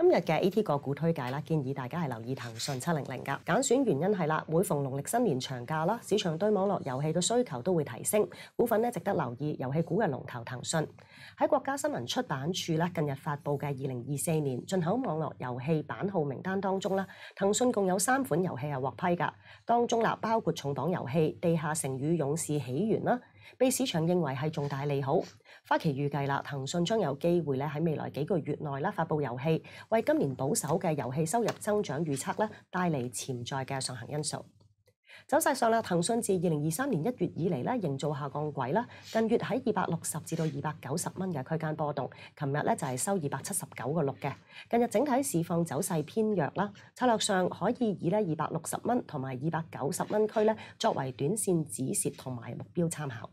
今日嘅 A.T 个股推介啦，建议大家系留意腾讯七零零噶。拣选原因系啦，每逢农历新年长假啦，市场对网络游戏嘅需求都会提升，股份咧值得留意。游戏股嘅龙头腾讯喺国家新闻出版处咧近日发布嘅二零二四年进口网络游戏版号名单当中啦，腾讯共有三款游戏系获批噶，当中啦包括重磅游戏《地下城与勇士起源》啦，被市场认为係重大利好。花旗预计啦，腾讯将有机会咧喺未来几个月内啦发布游戏。為今年保守嘅遊戲收入增長預測咧，帶嚟潛在嘅上行因素。走势上啦，騰訊自二零二三年一月以嚟咧，營造下降轨啦，近月喺二百六十至到二百九十蚊嘅區間波動。琴日咧就係收二百七十九個六嘅。近日整體市況走勢偏弱啦，策略上可以以咧二百六十蚊同埋二百九十蚊區咧作為短線止蝕同埋目標參考。